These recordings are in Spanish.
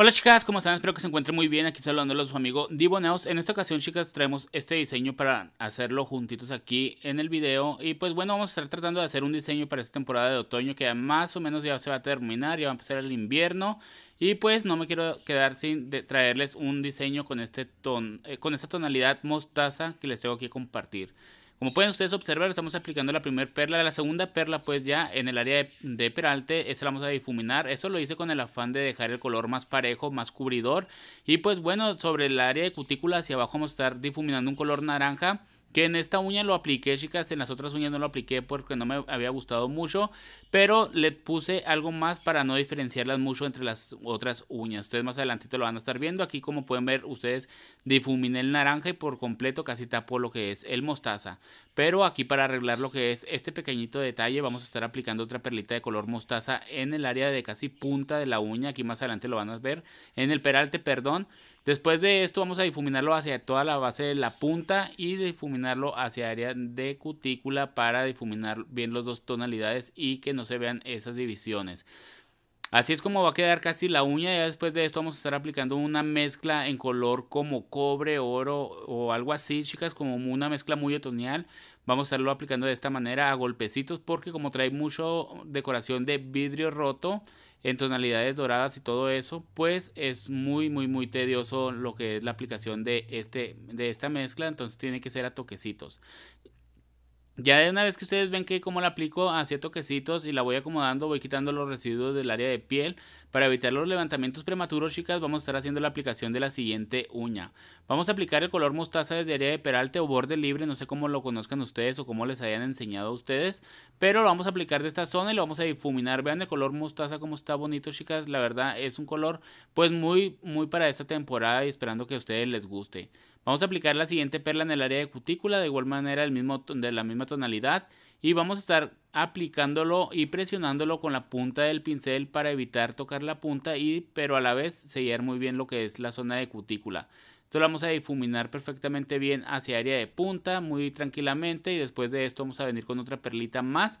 Hola chicas, ¿cómo están? Espero que se encuentren muy bien. Aquí saludándolos su amigo Diboneos. En esta ocasión, chicas, traemos este diseño para hacerlo juntitos aquí en el video. Y pues bueno, vamos a estar tratando de hacer un diseño para esta temporada de otoño que ya más o menos ya se va a terminar, ya va a empezar el invierno. Y pues no me quiero quedar sin traerles un diseño con, este ton eh, con esta tonalidad mostaza que les tengo a compartir. Como pueden ustedes observar, estamos aplicando la primera perla. La segunda perla, pues ya en el área de, peralte, esta la vamos a difuminar. Eso lo hice con el afán de dejar el color más parejo, más cubridor. Y pues bueno, sobre el área de cutícula hacia abajo vamos a estar difuminando un color naranja. Que en esta uña lo apliqué, chicas, en las otras uñas no lo apliqué porque no me había gustado mucho, pero le puse algo más para no diferenciarlas mucho entre las otras uñas. Ustedes más adelantito lo van a estar viendo. Aquí como pueden ver, ustedes difuminé el naranja y por completo casi tapó lo que es el mostaza. Pero aquí para arreglar lo que es este pequeñito detalle vamos a estar aplicando otra perlita de color mostaza en el área de casi punta de la uña. Aquí más adelante lo van a ver. En el peralte, perdón. Después de esto vamos a difuminarlo hacia toda la base de la punta y difuminarlo hacia área de cutícula para difuminar bien las dos tonalidades y que no se vean esas divisiones. Así es como va a quedar casi la uña. Ya después de esto vamos a estar aplicando una mezcla en color como cobre, oro o algo así, chicas, como una mezcla muy otoñal. Vamos a estarlo aplicando de esta manera a golpecitos porque como trae mucho decoración de vidrio roto en tonalidades doradas y todo eso, pues es muy muy muy tedioso lo que es la aplicación de, este, de esta mezcla, entonces tiene que ser a toquecitos. Ya de una vez que ustedes ven que como la aplico a toquecitos y la voy acomodando, voy quitando los residuos del área de piel. Para evitar los levantamientos prematuros, chicas, vamos a estar haciendo la aplicación de la siguiente uña. Vamos a aplicar el color mostaza desde área de peralte o borde libre, no sé cómo lo conozcan ustedes o cómo les hayan enseñado a ustedes, pero lo vamos a aplicar de esta zona y lo vamos a difuminar. Vean el color mostaza como está bonito, chicas. La verdad es un color pues muy, muy para esta temporada y esperando que a ustedes les guste. Vamos a aplicar la siguiente perla en el área de cutícula, de igual manera el mismo, de la misma tonalidad. Y vamos a estar aplicándolo y presionándolo con la punta del pincel para evitar tocar la punta, y, pero a la vez sellar muy bien lo que es la zona de cutícula. Esto lo vamos a difuminar perfectamente bien hacia área de punta, muy tranquilamente. Y después de esto vamos a venir con otra perlita más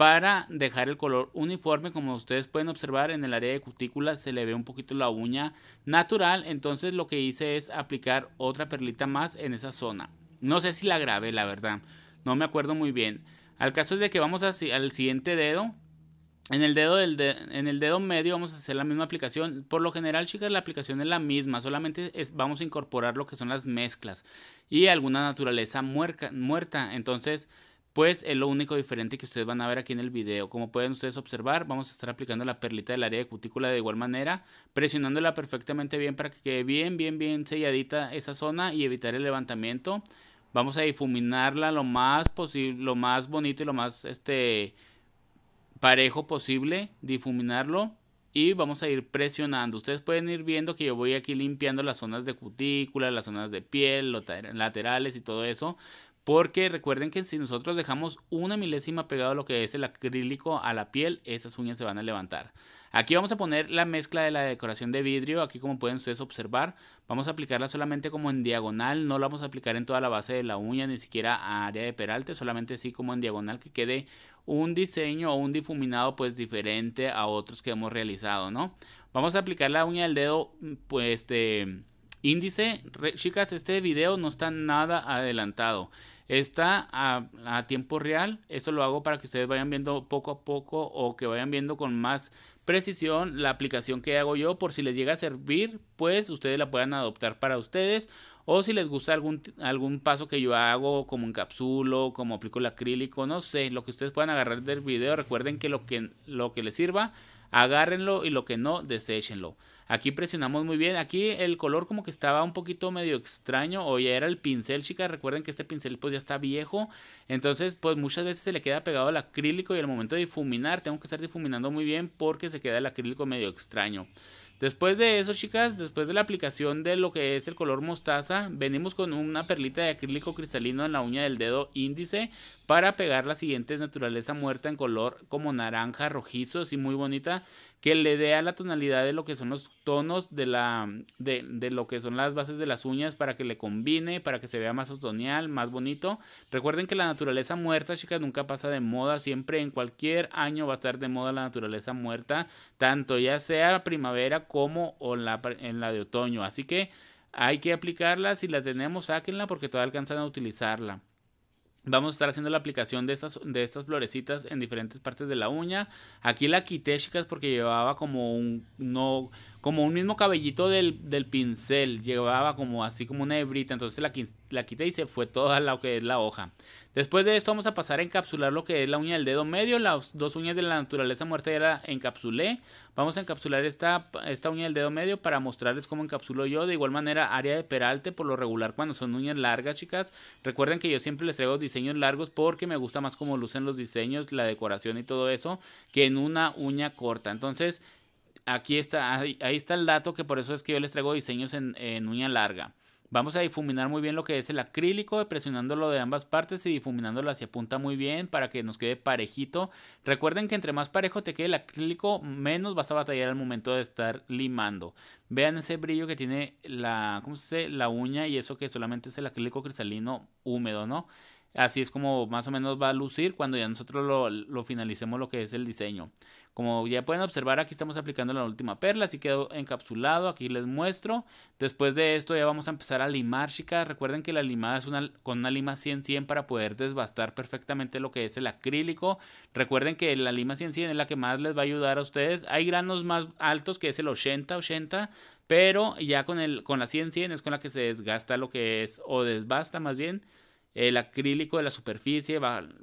para dejar el color uniforme. Como ustedes pueden observar en el área de cutícula se le ve un poquito la uña natural. Entonces lo que hice es aplicar otra perlita más en esa zona. No sé si la grabé, la verdad. No me acuerdo muy bien. Al caso es de que vamos al siguiente dedo. En el, dedo del en el dedo medio vamos a hacer la misma aplicación. Por lo general, chicas, la aplicación es la misma. Solamente es, vamos a incorporar lo que son las mezclas y alguna naturaleza muerta. Entonces, pues es lo único diferente que ustedes van a ver aquí en el video. Como pueden ustedes observar, vamos a estar aplicando la perlita del área de cutícula de igual manera, presionándola perfectamente bien para que quede bien, bien, bien selladita esa zona y evitar el levantamiento. Vamos a difuminarla lo más posible, lo más bonito y lo más este parejo posible, difuminarlo y vamos a ir presionando. Ustedes pueden ir viendo que yo voy aquí limpiando las zonas de cutícula, las zonas de piel, laterales y todo eso porque recuerden que si nosotros dejamos una milésima pegado a lo que es el acrílico a la piel, esas uñas se van a levantar. Aquí vamos a poner la mezcla de la decoración de vidrio. Aquí como pueden ustedes observar, vamos a aplicarla solamente como en diagonal. No la vamos a aplicar en toda la base de la uña, ni siquiera a área de peralte. Solamente así como en diagonal que quede un diseño o un difuminado pues diferente a otros que hemos realizado, ¿no? Vamos a aplicar la uña del dedo mm, pues de este, Índice, chicas, este video no está nada adelantado. Está a, tiempo real. Eso lo hago para que ustedes vayan viendo poco a poco o que vayan viendo con más precisión la aplicación que hago yo. Por si les llega a servir, pues ustedes la puedan adoptar para ustedes. O si les gusta algún, algún paso que yo hago, como encapsulo, como aplico el acrílico, no sé, lo que ustedes puedan agarrar del video. Recuerden que lo que, lo que les sirva agárrenlo y lo que no, deséchenlo. Aquí presionamos muy bien, aquí el color como que estaba un poquito medio extraño o ya era el pincel, chicas, recuerden que este pincel pues ya está viejo, entonces pues muchas veces se le queda pegado el acrílico y al momento de difuminar tengo que estar difuminando muy bien porque se queda el acrílico medio extraño. Después de eso, chicas, después de la aplicación de lo que es el color mostaza, venimos con una perlita de acrílico cristalino en la uña del dedo índice para pegar la siguiente naturaleza muerta en color como naranja, rojizo, así muy bonita, que le dé a la tonalidad de lo que son los tonos de, la, de, lo que son las bases de las uñas para que le combine, para que se vea más otoñal, más bonito. Recuerden que la naturaleza muerta, chicas, nunca pasa de moda, siempre en cualquier año va a estar de moda la naturaleza muerta, tanto ya sea primavera como en la, en la de otoño. Así que hay que aplicarla, si la tenemos, sáquenla porque todavía alcanzan a utilizarla. Vamos a estar haciendo la aplicación de estas, de estas florecitas en diferentes partes de la uña. Aquí la quité, chicas, porque llevaba como un, no, como un mismo cabellito del, del pincel, llevaba como así como una hebrita, entonces la, la quité y se fue toda lo que es la hoja. Después de esto vamos a pasar a encapsular lo que es la uña del dedo medio, las dos uñas de la naturaleza muerta ya la encapsulé. Vamos a encapsular esta, esta uña del dedo medio para mostrarles cómo encapsulo yo. De igual manera, área de peralte por lo regular cuando son uñas largas, chicas. Recuerden que yo siempre les traigo diseños largos porque me gusta más cómo lucen los diseños, la decoración y todo eso, que en una uña corta. Entonces, aquí está, ahí, está el dato que por eso es que yo les traigo diseños en, uña larga. Vamos a difuminar muy bien lo que es el acrílico, presionándolo de ambas partes y difuminándolo hacia punta muy bien para que nos quede parejito. Recuerden que entre más parejo te quede el acrílico, menos vas a batallar al momento de estar limando. Vean ese brillo que tiene la, la uña y eso que solamente es el acrílico cristalino húmedo, ¿no? Así es como más o menos va a lucir cuando ya nosotros lo finalicemos lo que es el diseño. Como ya pueden observar, aquí estamos aplicando la última perla, así quedó encapsulado, aquí les muestro. Después de esto ya vamos a empezar a limar, chicas. Recuerden que la limada es una, con una lima 100-100 para poder desbastar perfectamente lo que es el acrílico. Recuerden que la lima 100-100 es la que más les va a ayudar a ustedes. Hay granos más altos que es el 80-80, pero ya con, el, con la 100-100 es con la que se desgasta lo que es, o desbasta más bien el acrílico de la superficie,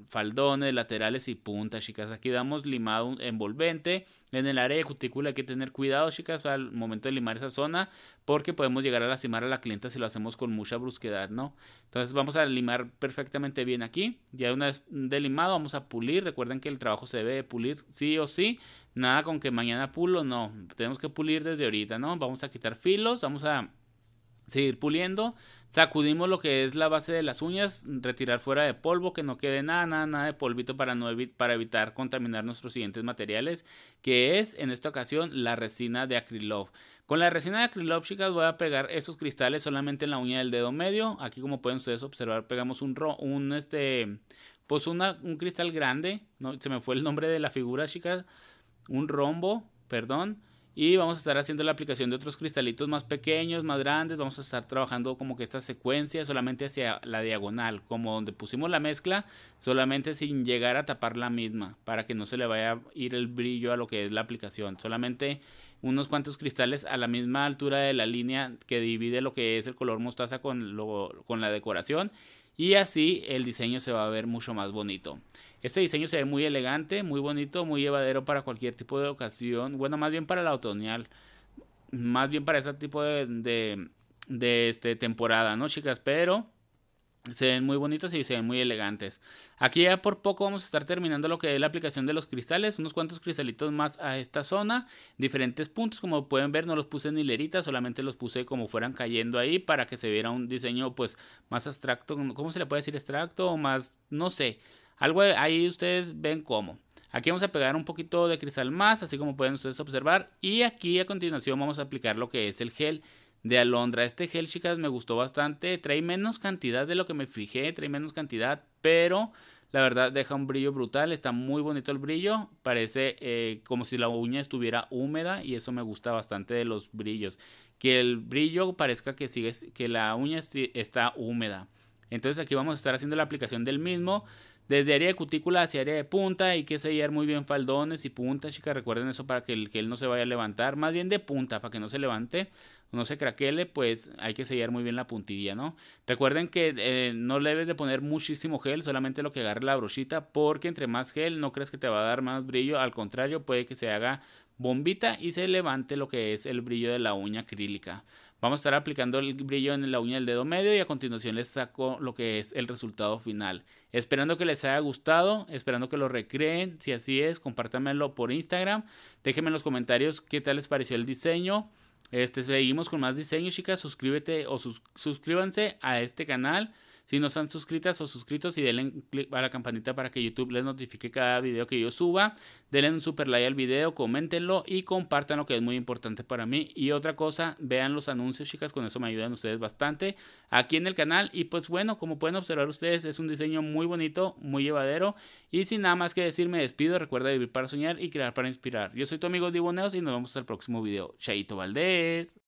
faldones, laterales y puntas, chicas. Aquí damos limado envolvente. En el área de cutícula hay que tener cuidado, chicas, al momento de limar esa zona, porque podemos llegar a lastimar a la clienta si lo hacemos con mucha brusquedad, ¿no? Entonces vamos a limar perfectamente bien aquí. Ya una vez de limado vamos a pulir. Recuerden que el trabajo se debe pulir sí o sí. Nada con que mañana pulo, no. Tenemos que pulir desde ahorita, ¿no? Vamos a quitar filos, vamos a seguir puliendo. Sacudimos lo que es la base de las uñas, retirar fuera de polvo, que no quede nada, nada, nada de polvito para, evitar contaminar nuestros siguientes materiales, que es en esta ocasión la resina de acrilov. Con la resina de acrilov, chicas, voy a pegar estos cristales solamente en la uña del dedo medio. Aquí, como pueden ustedes observar, pegamos un, ro un este, pues una, un cristal grande, no, se me fue el nombre de la figura, chicas, un rombo, perdón y vamos a estar haciendo la aplicación de otros cristalitos más pequeños, más grandes. Vamos a estar trabajando como que esta secuencia solamente hacia la diagonal, como donde pusimos la mezcla, solamente sin llegar a tapar la misma, para que no se le vaya a ir el brillo a lo que es la aplicación. Solamente unos cuantos cristales a la misma altura de la línea que divide lo que es el color mostaza con, con la decoración y así el diseño se va a ver mucho más bonito. Este diseño se ve muy elegante, muy bonito, muy llevadero para cualquier tipo de ocasión, bueno, más bien para la otoñal, más bien para ese tipo de, de, de este, temporada, ¿no, chicas? Pero se ven muy bonitas y se ven muy elegantes. Aquí ya por poco vamos a estar terminando lo que es la aplicación de los cristales. Unos cuantos cristalitos más a esta zona. Diferentes puntos, como pueden ver, no los puse en hileritas. Solamente los puse como fueran cayendo ahí para que se viera un diseño pues más abstracto. ¿Cómo se le puede decir abstracto? O más, no sé. Algo ahí ustedes ven cómo. Aquí vamos a pegar un poquito de cristal más, así como pueden ustedes observar. Y aquí a continuación vamos a aplicar lo que es el gel de Alondra. Este gel, chicas, me gustó bastante. Trae menos cantidad de lo que me fijé, trae menos cantidad, pero la verdad deja un brillo brutal. Está muy bonito el brillo. Parece eh, como si la uña estuviera húmeda y eso me gusta bastante de los brillos. Que el brillo parezca que, sigue, que la uña está húmeda. Entonces aquí vamos a estar haciendo la aplicación del mismo desde área de cutícula hacia área de punta. Hay que sellar muy bien faldones y puntas, chicas. Recuerden eso para que el gel no se vaya a levantar. Más bien de punta, para que no se levante, no se craquele, pues hay que sellar muy bien la puntilla, ¿no? Recuerden que eh, no le debes de poner muchísimo gel, solamente lo que agarre la brochita, porque entre más gel no crees que te va a dar más brillo. Al contrario, puede que se haga bombita y se levante lo que es el brillo de la uña acrílica. Vamos a estar aplicando el brillo en la uña del dedo medio y a continuación les saco lo que es el resultado final. Esperando que les haya gustado, esperando que lo recreen. Si así es, compártanmelo por Instagram. Déjenme en los comentarios qué tal les pareció el diseño. Este, seguimos con más diseños, chicas. Suscríbete o suscríbanse a este canal. Si no están suscritas o suscritos y denle clic a la campanita para que YouTube les notifique cada video que yo suba. Denle un super like al video, coméntenlo y compartan lo que es muy importante para mí. Y otra cosa, vean los anuncios, chicas, con eso me ayudan ustedes bastante aquí en el canal. Y pues bueno, como pueden observar ustedes, es un diseño muy bonito, muy llevadero. Y sin nada más que decir, me despido. Recuerda vivir para soñar y crear para inspirar. Yo soy tu amigo Diboneos y nos vemos el próximo video. Chaito Valdés.